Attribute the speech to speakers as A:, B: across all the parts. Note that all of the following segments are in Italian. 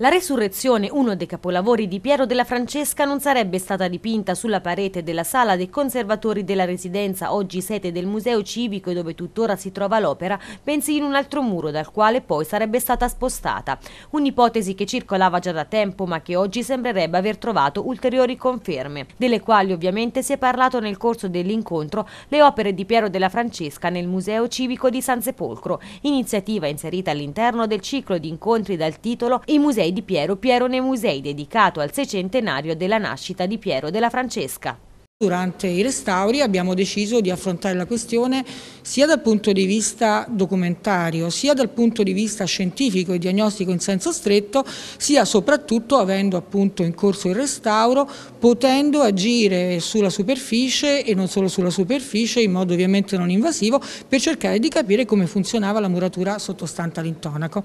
A: La Resurrezione, uno dei capolavori di Piero della Francesca, non sarebbe stata dipinta sulla parete della sala dei conservatori della residenza, oggi sede del Museo Civico e dove tuttora si trova l'opera, bensì in un altro muro dal quale poi sarebbe stata spostata. Un'ipotesi che circolava già da tempo ma che oggi sembrerebbe aver trovato ulteriori conferme, delle quali ovviamente si è parlato nel corso dell'incontro Le opere di Piero della Francesca nel Museo Civico di San Sepolcro, iniziativa inserita all'interno del ciclo di incontri dal titolo I musei Musei di Piero Piero nei Musei dedicato al secentenario della nascita di Piero della Francesca.
B: Durante i restauri abbiamo deciso di affrontare la questione sia dal punto di vista documentario, sia dal punto di vista scientifico e diagnostico in senso stretto, sia soprattutto avendo appunto in corso il restauro, potendo agire sulla superficie e non solo sulla superficie in modo ovviamente non invasivo per cercare di capire come funzionava la muratura sottostante all'intonaco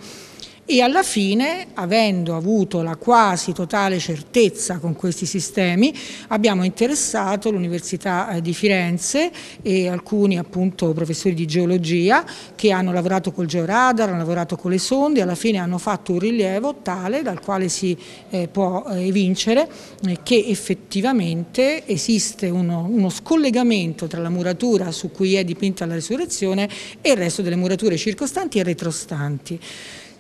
B: e alla fine, avendo avuto la quasi totale certezza con questi sistemi, abbiamo interessato l'Università eh, di Firenze e alcuni appunto professori di geologia che hanno lavorato col georadar, hanno lavorato con le sonde alla fine hanno fatto un rilievo tale dal quale si eh, può eh, evincere eh, che effettivamente esiste uno, uno scollegamento tra la muratura su cui è dipinta la risurrezione e il resto delle murature circostanti e retrostanti.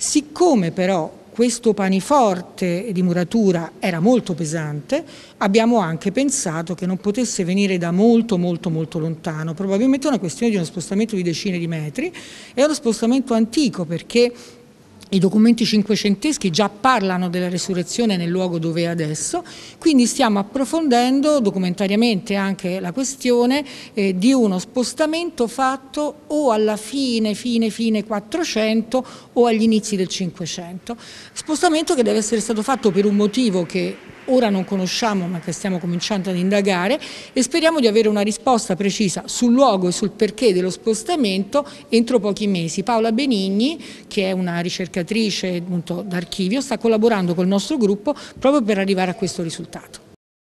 B: Siccome però questo paniforte di muratura era molto pesante, abbiamo anche pensato che non potesse venire da molto molto molto lontano, probabilmente è una questione di uno spostamento di decine di metri, è uno spostamento antico perché i documenti cinquecenteschi già parlano della resurrezione nel luogo dove è adesso, quindi stiamo approfondendo documentariamente anche la questione eh, di uno spostamento fatto o alla fine, fine, fine 400 o agli inizi del 500. Spostamento che deve essere stato fatto per un motivo che ora non conosciamo ma che stiamo cominciando ad indagare e speriamo di avere una risposta precisa sul luogo e sul perché dello spostamento entro pochi mesi. Paola Benigni, che è una ricercatrice d'archivio, sta collaborando col nostro gruppo proprio per arrivare a questo risultato.